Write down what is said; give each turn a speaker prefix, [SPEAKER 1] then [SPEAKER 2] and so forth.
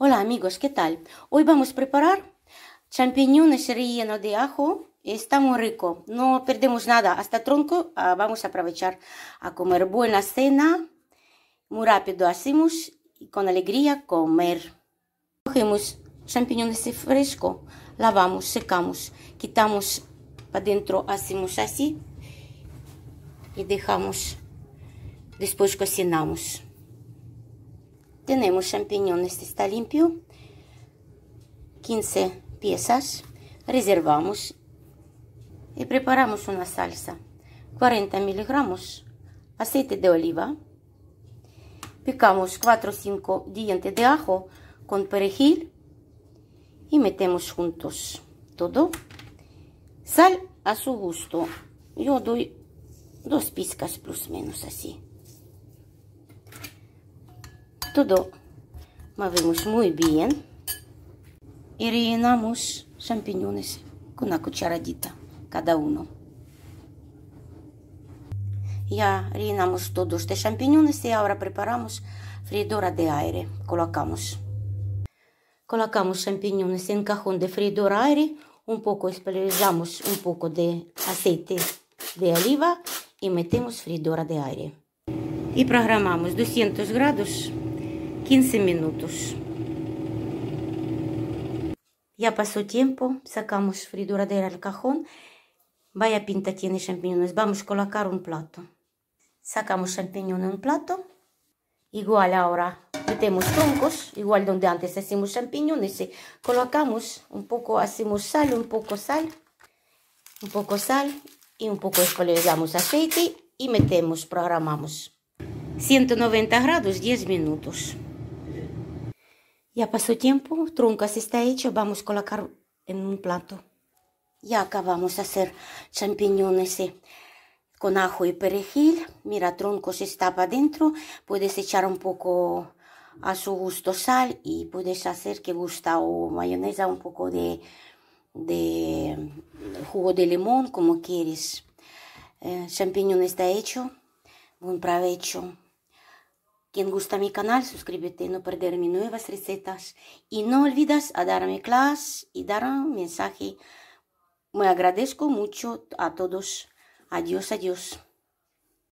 [SPEAKER 1] Hola amigos, ¿qué tal? Hoy vamos a preparar champiñones rellenos de ajo. Está muy rico, no perdemos nada, hasta tronco ah, vamos a aprovechar a comer buena cena. Muy rápido hacemos y con alegría comer. Cogemos champiñones frescos, lavamos, secamos, quitamos para dentro, hacemos así y dejamos, después cocinamos. Tenemos champiñones, este está limpio. 15 piezas. Reservamos y preparamos una salsa. 40 miligramos aceite de oliva. Picamos 4 o 5 dientes de ajo con perejil y metemos juntos todo. Sal a su gusto. Yo doy dos pizcas plus menos así todo movemos muy bien y rellenamos champiñones con una cucharadita cada uno. Ya rellenamos todos de champiñones y ahora preparamos freidora de aire. Colocamos. Colocamos champiñones en cajón de freidora aire, un poco un poco de aceite de oliva y metemos freidora de aire. Y programamos 200 grados 15 minutos. Ya pasó tiempo, sacamos friduradera del cajón. Vaya pinta tiene champiñones. Vamos a colocar un plato. Sacamos champiñones en un plato. Igual ahora metemos troncos, igual donde antes hacemos champiñones. Eh, colocamos un poco, hacemos sal, un poco sal, un poco sal y un poco escolegamos aceite y metemos, programamos. 190 grados, 10 minutos. Ya pasó tiempo, troncos está hecho, vamos a colocar en un plato. Ya acabamos de hacer champiñones eh, con ajo y perejil. Mira, troncos está para adentro, puedes echar un poco a su gusto sal y puedes hacer que gusta o mayonesa, un poco de, de jugo de limón, como quieres. Eh, champiñones está hecho, buen provecho. Quien gusta mi canal, suscríbete no perder mis nuevas recetas. Y no olvides a darme clase y dar un mensaje. Me agradezco mucho a todos. Adiós, adiós.